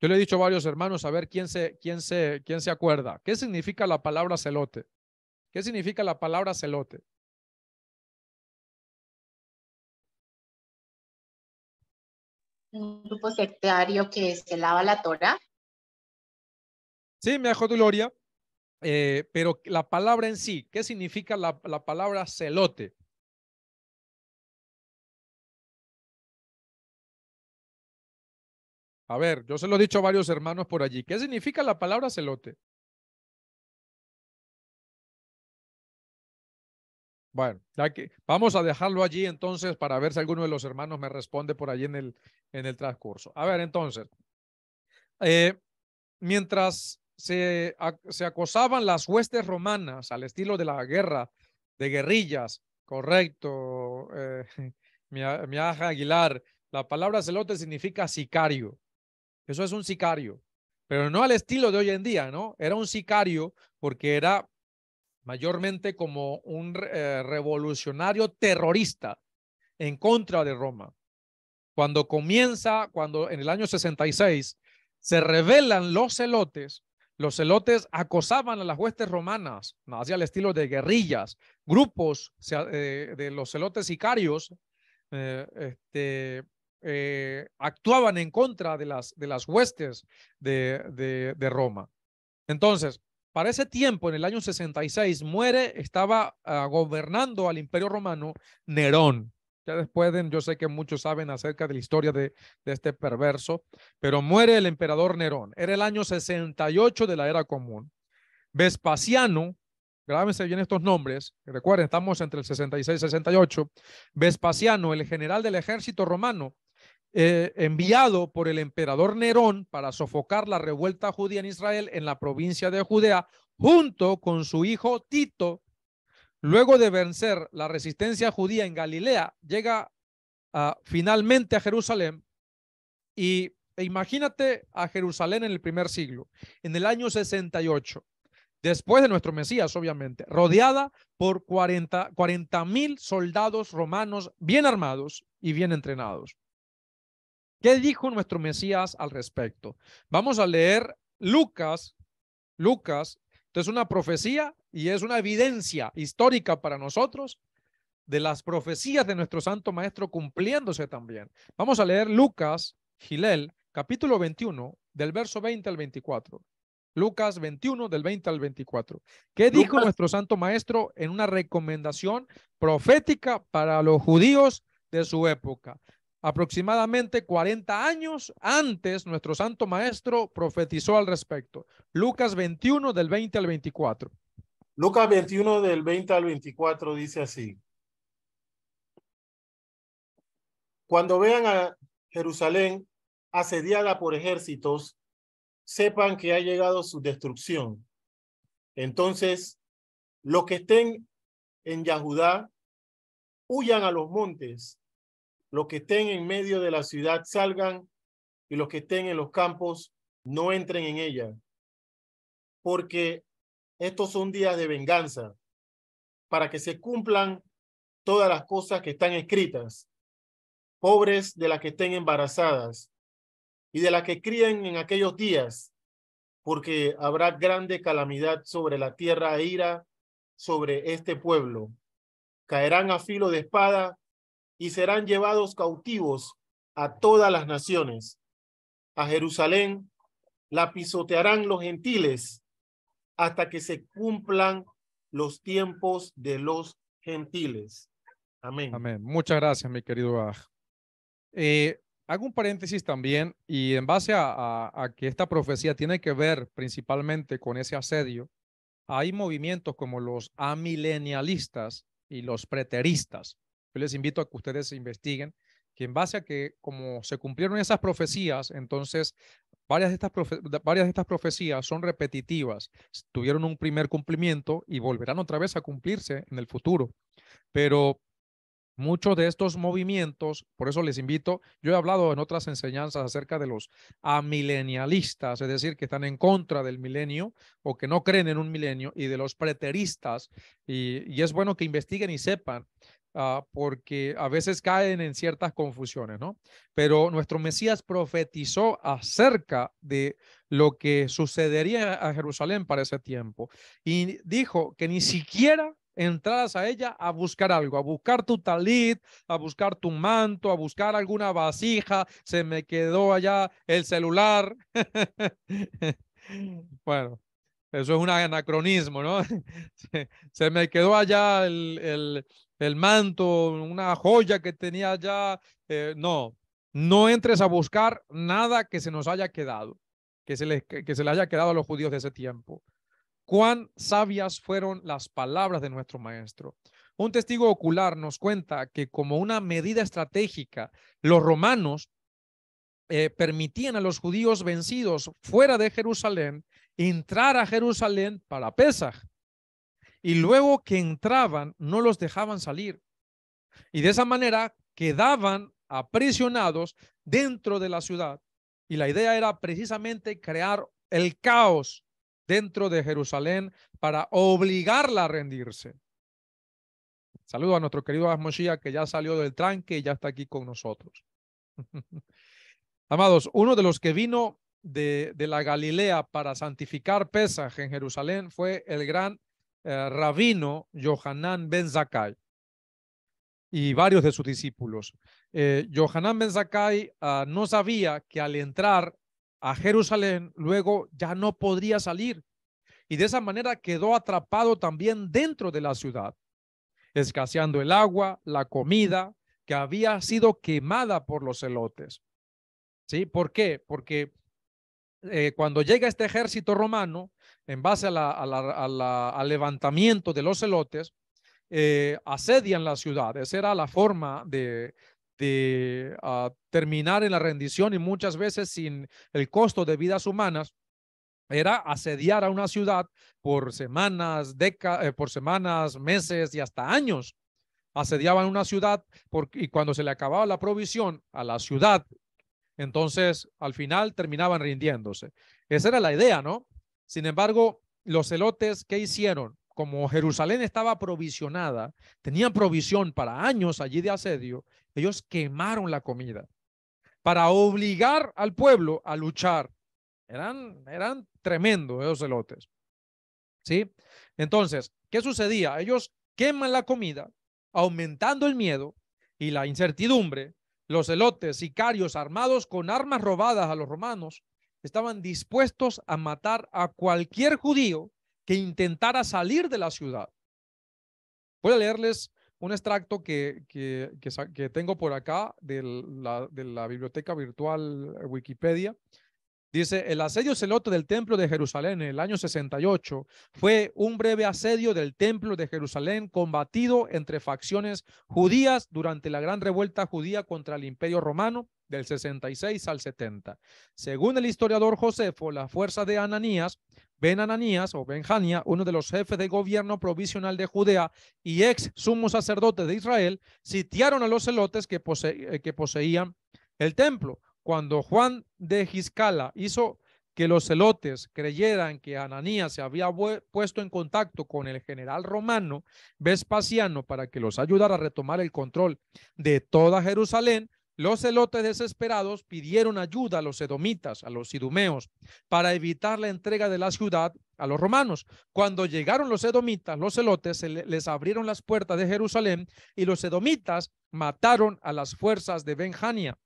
Yo le he dicho a varios hermanos, a ver quién se, quién se, quién se acuerda. ¿Qué significa la palabra celote? ¿Qué significa la palabra celote? un grupo sectario que se lava la Torah? Sí, me dijo Gloria, eh, pero la palabra en sí, ¿qué significa la, la palabra celote? A ver, yo se lo he dicho a varios hermanos por allí. ¿Qué significa la palabra celote? Bueno, ya que, vamos a dejarlo allí entonces para ver si alguno de los hermanos me responde por allí en el, en el transcurso. A ver, entonces, eh, mientras se, se acosaban las huestes romanas al estilo de la guerra de guerrillas, correcto, eh, (laughs) mi, mi Aguilar, la palabra celote significa sicario. Eso es un sicario, pero no al estilo de hoy en día, ¿no? Era un sicario porque era mayormente como un eh, revolucionario terrorista en contra de Roma. Cuando comienza, cuando en el año 66 se rebelan los celotes, los celotes acosaban a las huestes romanas, hacia el estilo de guerrillas, grupos eh, de los celotes sicarios eh, este, actuaban en contra de las, de las huestes de, de Roma. Entonces, para ese tiempo, en el año 66, muere, estaba ah, gobernando al Imperio Romano Nerón. Ustedes pueden, yo sé que muchos saben acerca de la historia de, de este perverso, pero muere el emperador Nerón. Era el año 68 de la era común. Vespasiano, grábense bien estos nombres, recuerden, estamos entre el 66 y 68. Vespasiano, el general del ejército romano, eh, enviado por el emperador Nerón para sofocar la revuelta judía en Israel en la provincia de Judea, junto con su hijo Tito. Luego de vencer la resistencia judía en Galilea, llega ah, finalmente a Jerusalén y e imagínate a Jerusalén en el primer siglo, en el año 68, después de nuestro Mesías, obviamente, rodeada por 40 mil soldados romanos bien armados y bien entrenados. ¿Qué dijo nuestro Mesías al respecto? Vamos a leer Lucas, Lucas, es una profecía y es una evidencia histórica para nosotros de las profecías de nuestro Santo Maestro cumpliéndose también. Vamos a leer Lucas, Gilel, capítulo 21, del verso 20 al 24. Lucas 21, del 20 al 24. ¿Qué dijo nuestro Santo Maestro en una recomendación profética para los judíos de su época? Aproximadamente 40 años antes, nuestro santo maestro profetizó al respecto. Lucas 21 del 20 al 24. Lucas 21 del 20 al 24 dice así. Cuando vean a Jerusalén asediada por ejércitos, sepan que ha llegado su destrucción. Entonces, los que estén en Yahudá, huyan a los montes los que estén en medio de la ciudad salgan y los que estén en los campos no entren en ella, porque estos son días de venganza, para que se cumplan todas las cosas que están escritas, pobres de las que estén embarazadas y de las que críen en aquellos días, porque habrá grande calamidad sobre la tierra e ira sobre este pueblo. Caerán a filo de espada y serán llevados cautivos a todas las naciones. A Jerusalén la pisotearán los gentiles hasta que se cumplan los tiempos de los gentiles. Amén. Amén. Muchas gracias, mi querido Aj. Eh, hago un paréntesis también y en base a, que esta profecía tiene que ver principalmente con ese asedio, hay movimientos como los amilenialistas y los preteristas les invito a que ustedes investiguen que en base a que como se cumplieron esas profecías, entonces varias de estas, varias de estas profecías son repetitivas, tuvieron un primer cumplimiento y volverán otra vez a cumplirse en el futuro. Pero muchos de estos movimientos, por eso les invito, yo he hablado en otras enseñanzas acerca de los amilenialistas, es decir, que están en contra del milenio o que no creen en un milenio, y de los preteristas, y, y es bueno que investiguen y sepan Ah, porque a veces caen en ciertas confusiones, ¿no? Pero nuestro Mesías profetizó acerca de lo que sucedería a Jerusalén para ese tiempo y dijo que ni siquiera entraras a ella a buscar algo, a buscar tu talit, a buscar tu manto, a buscar alguna vasija, se me quedó allá el celular. (laughs) bueno, eso es un anacronismo, ¿no? (laughs) Se, me quedó allá el, el, el manto, una joya que tenía ya. Eh, no, no entres a buscar nada que se nos haya quedado, que se, les, se le haya quedado a los judíos de ese tiempo. Cuán sabias fueron las palabras de nuestro maestro. Un testigo ocular nos cuenta que como una medida estratégica, los romanos eh, permitían a los judíos vencidos fuera de Jerusalén entrar a Jerusalén para Pesaj y luego que entraban no los dejaban salir. Y de esa manera quedaban aprisionados dentro de la ciudad. Y la idea era precisamente crear el caos dentro de Jerusalén para obligarla a rendirse. Saludo a nuestro querido Asmoshia que ya salió del tranque y ya está aquí con nosotros. (laughs) Amados, uno de los que vino de, de, la Galilea para santificar Pesaj en Jerusalén fue el gran eh, rabino Yohanan ben Zakkai y varios de sus discípulos. Eh, Yohanan ben Zakkai ah, no sabía que al entrar a Jerusalén luego ya no podría salir y de esa manera quedó atrapado también dentro de la ciudad, escaseando el agua, la comida que había sido quemada por los celotes. ¿Sí? ¿Por qué? Porque eh, cuando llega este ejército romano, en base al levantamiento de los celotes, eh, asedian la ciudad. Esa era la forma de, ah, terminar en la rendición y muchas veces sin el costo de vidas humanas era asediar a una ciudad por semanas, décadas, eh, por semanas, meses y hasta años. Asediaban una ciudad y cuando se le acababa la provisión a la ciudad, entonces al final terminaban rindiéndose. Esa era la idea, ¿no? Sin embargo, los celotes, ¿qué hicieron? Como Jerusalén estaba provisionada, tenían provisión para años allí de asedio, ellos quemaron la comida para obligar al pueblo a luchar. Eran, eran tremendos esos celotes. ¿Sí? Entonces, ¿qué sucedía? Ellos queman la comida, aumentando el miedo y la incertidumbre. Los celotes, sicarios armados con armas robadas a los romanos, estaban dispuestos a matar a cualquier judío que intentara salir de la ciudad. Voy a leerles un extracto que, que, que, tengo por acá de la, de la biblioteca virtual eh, Wikipedia. Dice, el asedio celote del templo de Jerusalén en el año 68 fue un breve asedio del templo de Jerusalén combatido entre facciones judías durante la gran revuelta judía contra el imperio romano del 66 al 70. Según el historiador Josefo, la fuerza de Ananías, Ben Ananías o Ben Benjania, uno de los jefes de gobierno provisional de Judea y ex sumo sacerdote de Israel, sitiaron a los celotes que, eh, que poseían el templo. Cuando Juan de Giscala hizo que los celotes creyeran que Ananías se había puesto en contacto con el general romano Vespasiano para que los ayudara a retomar el control de toda Jerusalén, los celotes desesperados pidieron ayuda a los edomitas, a los idumeos, para evitar la entrega de la ciudad a los romanos. Cuando llegaron los edomitas, los celotes les abrieron las puertas de Jerusalén y los edomitas mataron a las fuerzas de Benjania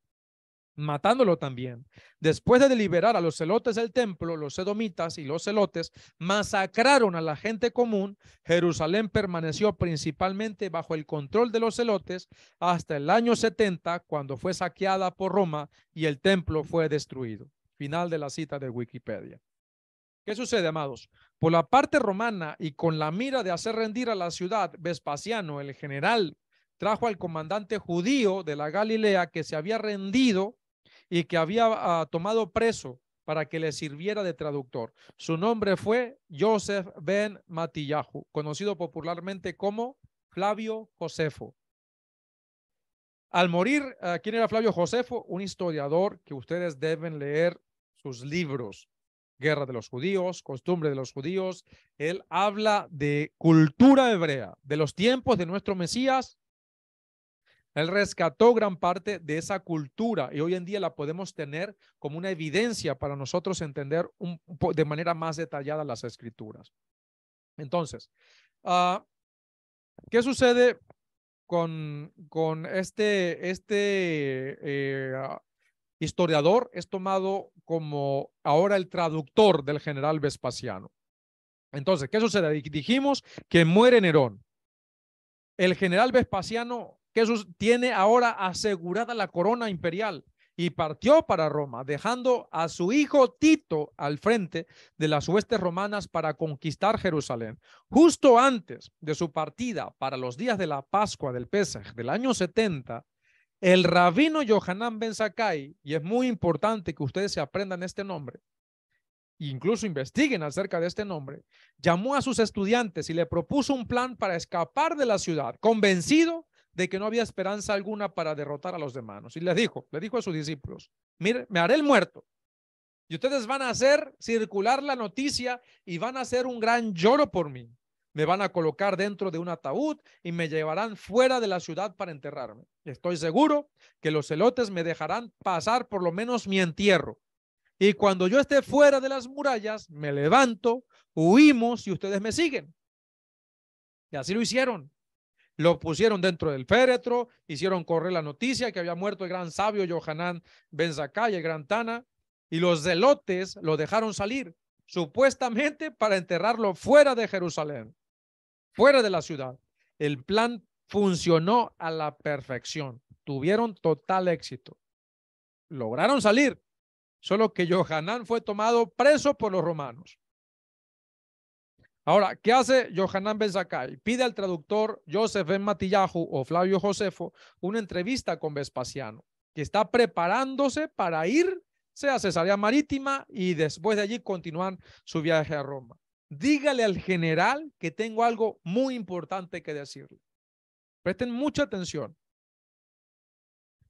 matándolo también. Después de liberar a los celotes del templo, los sedomitas y los celotes masacraron a la gente común. Jerusalén permaneció principalmente bajo el control de los celotes hasta el año 70, cuando fue saqueada por Roma y el templo fue destruido. Final de la cita de Wikipedia. ¿Qué sucede, amados? Por la parte romana y con la mira de hacer rendir a la ciudad, Vespasiano, el general, trajo al comandante judío de la Galilea que se había rendido y que había ah, tomado preso para que le sirviera de traductor. Su nombre fue Joseph Ben Matillahu, conocido popularmente como Flavio Josefo. Al morir, ah, ¿quién era Flavio Josefo? Un historiador que ustedes deben leer sus libros. Guerra de los judíos, costumbre de los judíos. Él habla de cultura hebrea, de los tiempos de nuestro Mesías él rescató gran parte de esa cultura y hoy en día la podemos tener como una evidencia para nosotros entender de manera más detallada las escrituras. Entonces, ah, ¿qué sucede con, con este, este eh, ah, historiador? Es tomado como ahora el traductor del general Vespasiano. Entonces, ¿qué sucede? Dijimos que muere Nerón. El general Vespasiano Jesús tiene ahora asegurada la corona imperial y partió para Roma, dejando a su hijo Tito al frente de las huestes romanas para conquistar Jerusalén. Justo antes de su partida para los días de la Pascua del Pesaj del año 70, el rabino Yohanan Ben Sakai, y es muy importante que ustedes se aprendan este nombre, incluso investiguen acerca de este nombre, llamó a sus estudiantes y le propuso un plan para escapar de la ciudad, convencido de que no había esperanza alguna para derrotar a los demás. Y le dijo, le dijo a sus discípulos, mire, me haré el muerto. Y ustedes van a hacer circular la noticia y van a hacer un gran lloro por mí. Me van a colocar dentro de un ataúd y me llevarán fuera de la ciudad para enterrarme. Estoy seguro que los celotes me dejarán pasar por lo menos mi entierro. Y cuando yo esté fuera de las murallas, me levanto, huimos y ustedes me siguen. Y así lo hicieron lo pusieron dentro del féretro, hicieron correr la noticia que había muerto el gran sabio Yohanan Ben Zakkai, el gran Tana, y los zelotes lo dejaron salir, supuestamente para enterrarlo fuera de Jerusalén, fuera de la ciudad. El plan funcionó a la perfección, tuvieron total éxito. Lograron salir, solo que Johanan fue tomado preso por los romanos. Ahora, ¿qué hace Yohanan Ben Pide al traductor Joseph Ben Matillahu o Flavio Josefo una entrevista con Vespasiano, que está preparándose para irse a Cesarea Marítima y después de allí continuar su viaje a Roma. Dígale al general que tengo algo muy importante que decirle. Presten mucha atención.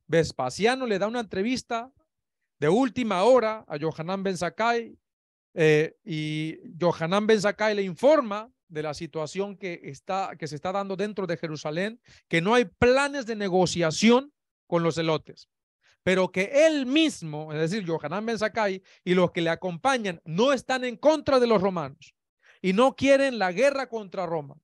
Vespasiano le da una entrevista de última hora a Yohanan Ben eh, y Johanan Ben Zakkai le informa de la situación que, está, que se está dando dentro de Jerusalén, que no hay planes de negociación con los elotes, pero que él mismo, es decir, Johanan Ben Zakkai y los que le acompañan, no están en contra de los romanos y no quieren la guerra contra Roma.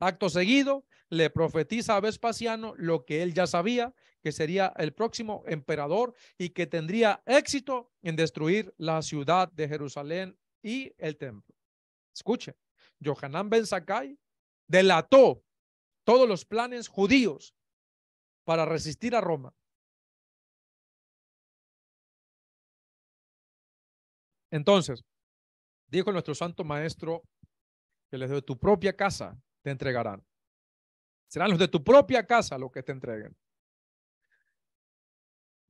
Acto seguido, le profetiza a Vespasiano lo que él ya sabía, que sería el próximo emperador y que tendría éxito en destruir la ciudad de Jerusalén y el templo. Escuche, Yohanan ben Sakai delató todos los planes judíos para resistir a Roma. Entonces, dijo nuestro santo maestro que les de tu propia casa te entregarán. Serán los de tu propia casa los que te entreguen.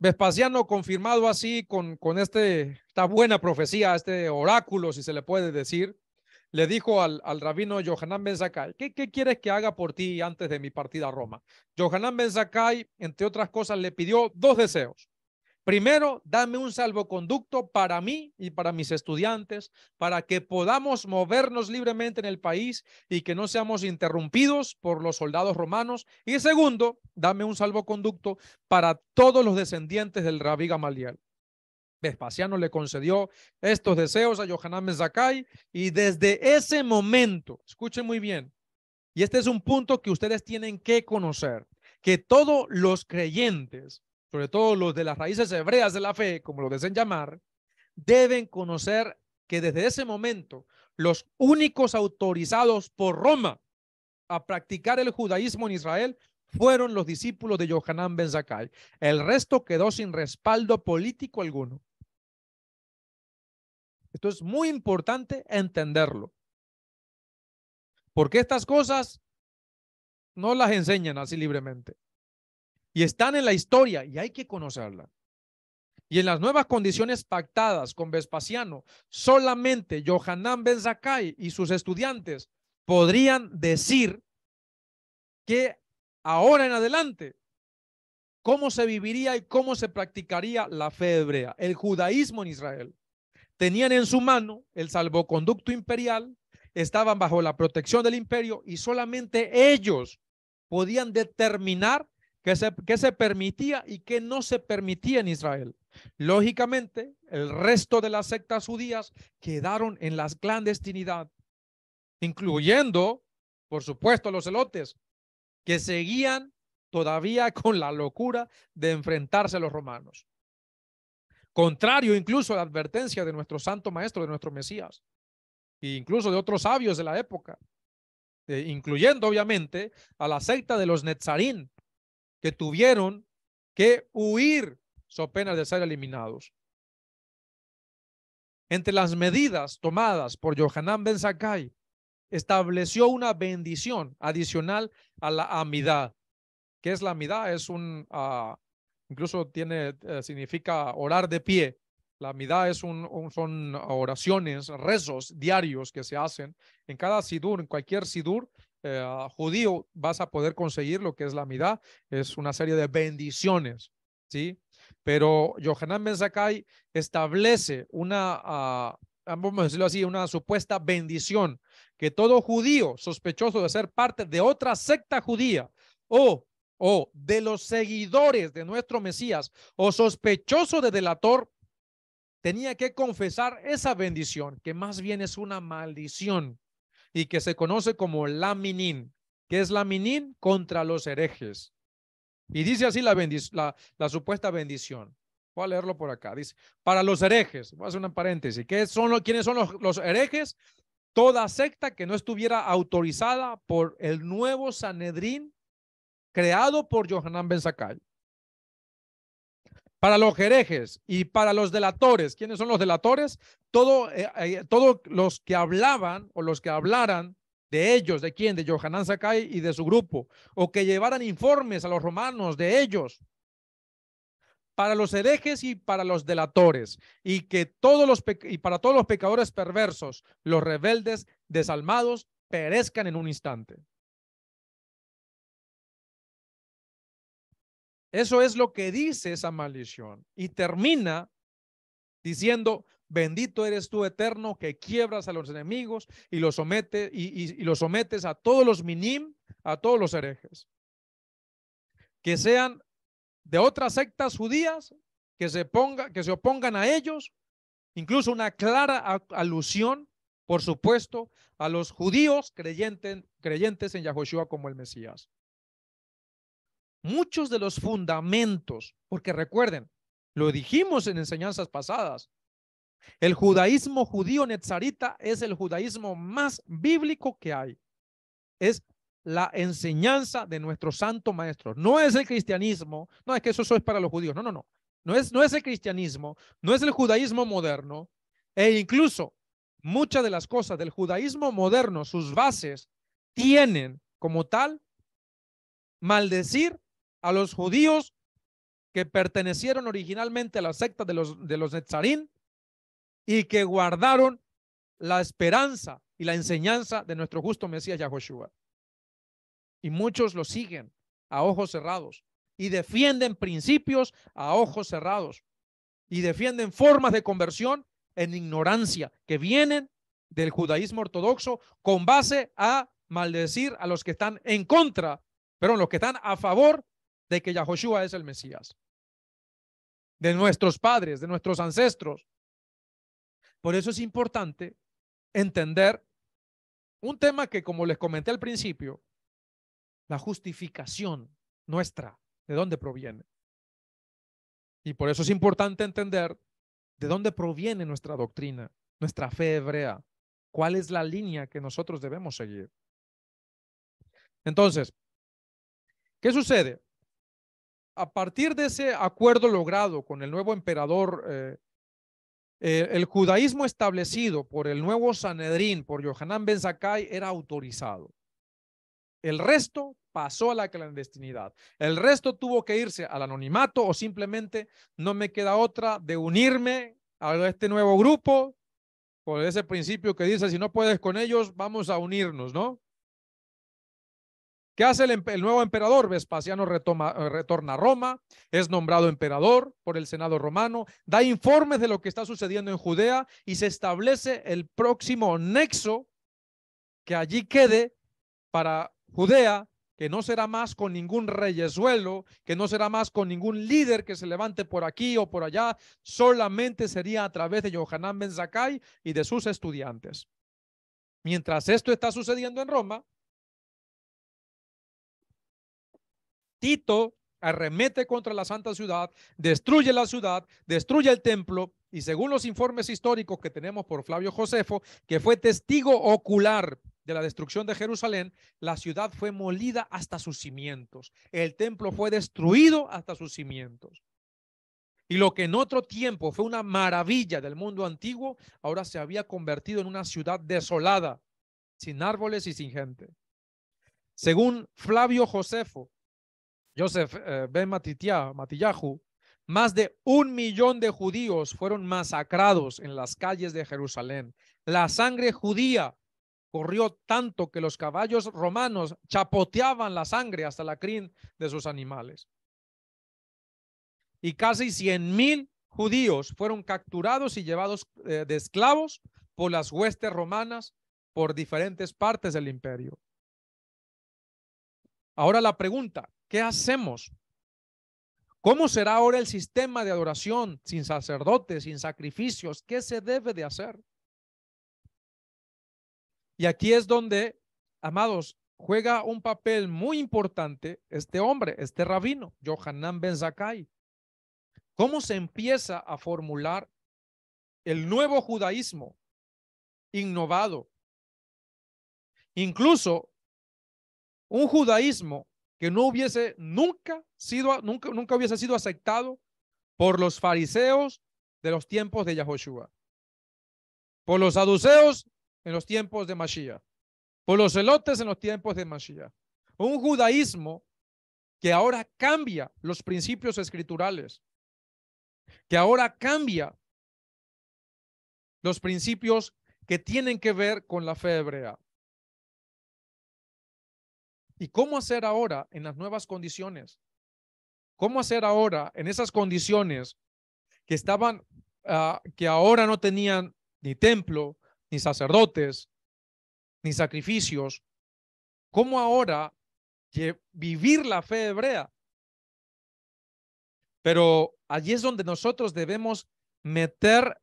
Vespasiano confirmado así con, con este, esta buena profecía, este oráculo, si se le puede decir, le dijo al, rabino Yohanan Ben ¿qué, quieres que haga por ti antes de mi partida a Roma? Yohanan Ben entre otras cosas, le pidió dos deseos. Primero, dame un salvoconducto para mí y para mis estudiantes, para que podamos movernos libremente en el país y que no seamos interrumpidos por los soldados romanos. Y segundo, dame un salvoconducto para todos los descendientes del rabí Gamaliel. Vespasiano le concedió estos deseos a Yohanan Zakkai y desde ese momento, escuchen muy bien, y este es un punto que ustedes tienen que conocer, que todos los creyentes sobre todo los de las raíces hebreas de la fe, como lo deseen llamar, deben conocer que desde ese momento los únicos autorizados por Roma a practicar el judaísmo en Israel fueron los discípulos de Yohanan ben Zakkai. El resto quedó sin respaldo político alguno. Esto es muy importante entenderlo. Porque estas cosas no las enseñan así libremente y están en la historia y hay que conocerla. Y en las nuevas condiciones pactadas con Vespasiano, solamente Johanan Ben Zakai y sus estudiantes podrían decir que ahora en adelante cómo se viviría y cómo se practicaría la fe hebrea, el judaísmo en Israel. Tenían en su mano el salvoconducto imperial, estaban bajo la protección del imperio y solamente ellos podían determinar qué se, permitía y qué no se permitía en Israel. Lógicamente, el resto de las sectas judías quedaron en la clandestinidad, incluyendo, por supuesto, los elotes, que seguían todavía (laughs) con la locura de enfrentarse a los romanos. Contrario incluso a la advertencia de nuestro santo maestro, de nuestro Mesías, e incluso de otros sabios de la época, e incluyendo obviamente a la secta de los Netzarín, que tuvieron que huir so pena de ser eliminados. Entre las medidas tomadas por Yohanan Ben Sakai, estableció una bendición adicional a la amidad. que es la amidad? Es un, ah, incluso tiene, eh, significa orar de pie. La amidad es son oraciones, rezos diarios que se hacen en cada sidur, en cualquier sidur, eh, judío, vas a poder conseguir lo que es la midá, es una serie de bendiciones, ¿sí? Pero Yohanan Ben establece una, ah, vamos a decirlo así, una supuesta bendición que todo judío sospechoso de ser parte de otra secta judía o, o de los seguidores de nuestro Mesías o sospechoso de delator tenía que confesar esa bendición, que más bien es una maldición y que se conoce como Laminín, que es Laminín? contra los herejes. Y dice así la, supuesta bendición. Voy a leerlo por acá. Dice, para los herejes, voy a hacer una paréntesis. son ¿Quiénes son los, herejes? Toda secta que no estuviera autorizada por el nuevo Sanedrín creado por Yohanan Ben para los herejes y para los delatores. ¿Quiénes son los delatores? Todo, eh, eh, todos los que hablaban o los que hablaran de ellos, de quién, de Johanan Sakai y de su grupo, o que llevaran informes a los romanos de ellos, para los herejes y para los delatores, y que todos los y para todos los pecadores perversos, los rebeldes, desalmados, perezcan en un instante. Eso es lo que dice esa maldición. Y termina diciendo, bendito eres tú eterno que quiebras a los enemigos y los, y, sometes a todos los minim, a todos los herejes. Que sean de otras sectas judías, que se, ponga, que se opongan a ellos, incluso una clara alusión, por supuesto, a los judíos creyentes, creyentes en Yahoshua como el Mesías muchos de los fundamentos, porque recuerden, lo dijimos en enseñanzas pasadas, el judaísmo judío netzarita es el judaísmo más bíblico que hay. Es la enseñanza de nuestro santo maestro No es el cristianismo, no es que eso, eso es para los judíos, no, no, no. No es, no es el cristianismo, no es el judaísmo moderno, e incluso muchas de las cosas del judaísmo moderno, sus bases, tienen como tal maldecir a los judíos que pertenecieron originalmente a la secta de los, de los Netzarín y que guardaron la esperanza y la enseñanza de nuestro justo Mesías Yahoshua. Y muchos lo siguen a ojos cerrados y defienden principios a ojos cerrados y defienden formas de conversión en ignorancia que vienen del judaísmo ortodoxo con base a maldecir a los que están en contra, pero los que están a favor de que Yahoshua es el Mesías, de nuestros padres, de nuestros ancestros. Por eso es importante entender un tema que, como les comenté al principio, la justificación nuestra, ¿de dónde proviene? Y por eso es importante entender de dónde proviene nuestra doctrina, nuestra fe hebrea, cuál es la línea que nosotros debemos seguir. Entonces, ¿qué sucede? a partir de ese acuerdo logrado con el nuevo emperador, eh, eh, el judaísmo establecido por el nuevo Sanedrín, por Yohanan Ben Zakkai, era autorizado. El resto pasó a la clandestinidad. El resto tuvo que irse al anonimato o simplemente no me queda otra de unirme a este nuevo grupo por ese principio que dice, si no puedes con ellos, vamos a unirnos, ¿no? ¿Qué hace el, nuevo emperador? Vespasiano retorna a Roma, es nombrado emperador por el Senado romano, da informes de lo que está sucediendo en Judea y se establece el próximo nexo que allí quede para Judea, que no será más con ningún reyesuelo, que no será más con ningún líder que se levante por aquí o por allá, solamente sería a través de Yohanan Ben Zakkai y de sus estudiantes. Mientras esto está sucediendo en Roma, Tito arremete contra la santa ciudad, destruye la ciudad, destruye el templo y según los informes históricos que tenemos por Flavio Josefo, que fue testigo ocular de la destrucción de Jerusalén, la ciudad fue molida hasta sus cimientos, el templo fue destruido hasta sus cimientos. Y lo que en otro tiempo fue una maravilla del mundo antiguo, ahora se había convertido en una ciudad desolada, sin árboles y sin gente. Según Flavio Josefo, Joseph eh, Ben Matillahu, más de un millón de judíos fueron masacrados en las calles de Jerusalén. La sangre judía corrió tanto que los caballos romanos chapoteaban la sangre hasta la crin de sus animales. Y casi cien mil judíos fueron capturados y llevados eh, de esclavos por las huestes romanas por diferentes partes del imperio. Ahora la pregunta, ¿Qué hacemos? ¿Cómo será ahora el sistema de adoración sin sacerdotes, sin sacrificios? ¿Qué se debe de hacer? Y aquí es donde, amados, juega un papel muy importante este hombre, este rabino, Yohanan Ben zakai ¿Cómo se empieza a formular el nuevo judaísmo innovado? Incluso un judaísmo que no hubiese nunca sido, nunca, nunca hubiese sido aceptado por los fariseos de los tiempos de Yahoshua, por los saduceos en los tiempos de Mashiach, por los elotes en los tiempos de Mashiach. Un judaísmo que ahora cambia los principios escriturales, que ahora cambia los principios que tienen que ver con la fe hebrea. ¿Y cómo hacer ahora en las nuevas condiciones? ¿Cómo hacer ahora en esas condiciones que estaban, ah, que ahora no tenían ni templo, ni sacerdotes, ni sacrificios? ¿Cómo ahora vivir la fe hebrea? Pero allí es donde nosotros debemos meter,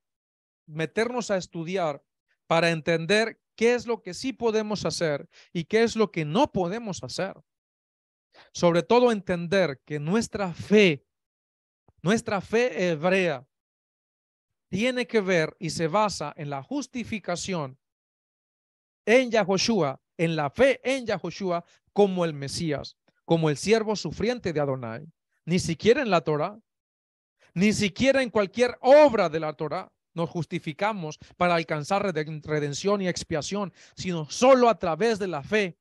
meternos a estudiar para entender qué es lo que sí podemos hacer y qué es lo que no podemos hacer. Sobre todo entender que nuestra fe, nuestra fe hebrea, tiene que ver y se basa en la justificación en Yahoshua, en la fe en Yahoshua como el Mesías, como el siervo sufriente de Adonai, ni siquiera en la Torah, ni siquiera en cualquier obra de la Torah, nos justificamos para alcanzar redención y expiación, sino solo a través de la fe.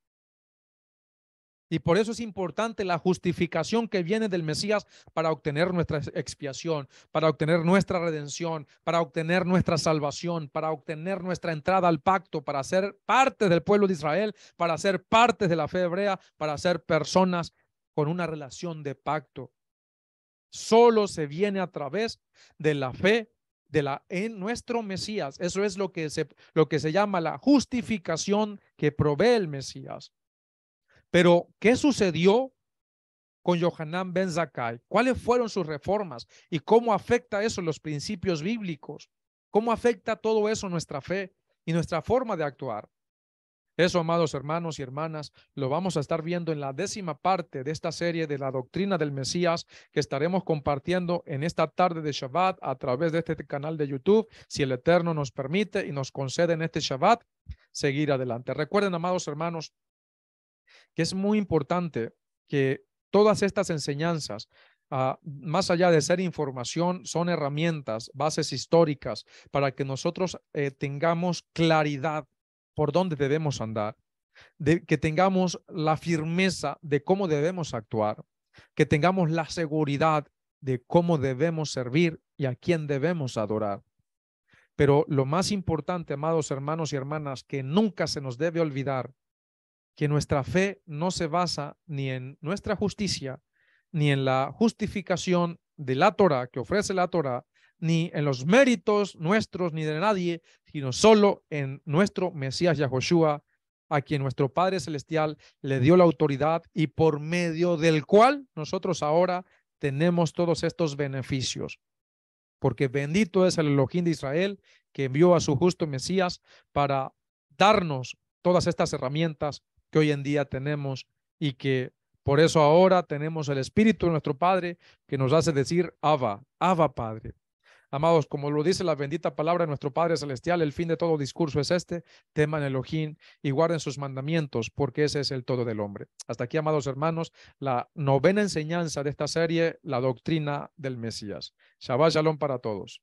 Y por eso es importante la justificación que viene del Mesías para obtener nuestra expiación, para obtener nuestra redención, para obtener nuestra salvación, para obtener nuestra entrada al pacto, para ser parte del pueblo de Israel, para ser parte de la fe hebrea, para ser personas con una relación de pacto. Solo se viene a través de la fe de la, en nuestro Mesías. Eso es lo que, se, lo que se llama la justificación que provee el Mesías. Pero, ¿qué sucedió con Yohanan Ben Zakkai? ¿Cuáles fueron sus reformas? ¿Y cómo afecta eso los principios bíblicos? ¿Cómo afecta todo eso nuestra fe y nuestra forma de actuar? Eso, amados hermanos y hermanas, lo vamos a estar viendo en la décima parte de esta serie de la doctrina del Mesías que estaremos compartiendo en esta tarde de Shabbat a través de este canal de YouTube, si el Eterno nos permite y nos concede en este Shabbat seguir adelante. Recuerden, amados hermanos, que es muy importante que todas estas enseñanzas ah, más allá de ser información, son herramientas, bases históricas para que nosotros eh, tengamos claridad por dónde debemos andar, de, que tengamos la firmeza de cómo debemos actuar, que tengamos la seguridad de cómo debemos servir y a quién debemos adorar. Pero lo más importante, amados hermanos y hermanas, que nunca se nos debe olvidar, que nuestra fe no se basa ni en nuestra justicia, ni en la justificación de la Torah que ofrece la Torah, ni en los méritos nuestros ni de nadie, sino solo en nuestro Mesías Yahoshua, a quien nuestro Padre Celestial le dio la autoridad y por medio del cual nosotros ahora tenemos todos estos beneficios. Porque bendito es el Elohim de Israel que envió a su justo Mesías para darnos todas estas herramientas que hoy en día tenemos y que por eso ahora tenemos el Espíritu de nuestro Padre que nos hace decir Abba, Abba Padre. Amados, como lo dice la bendita palabra de nuestro Padre Celestial, el fin de todo discurso es este, teman ojín y guarden sus mandamientos, porque ese es el todo del hombre. Hasta aquí, amados hermanos, la novena enseñanza de esta serie, la doctrina del Mesías. Shabbat Shalom para todos.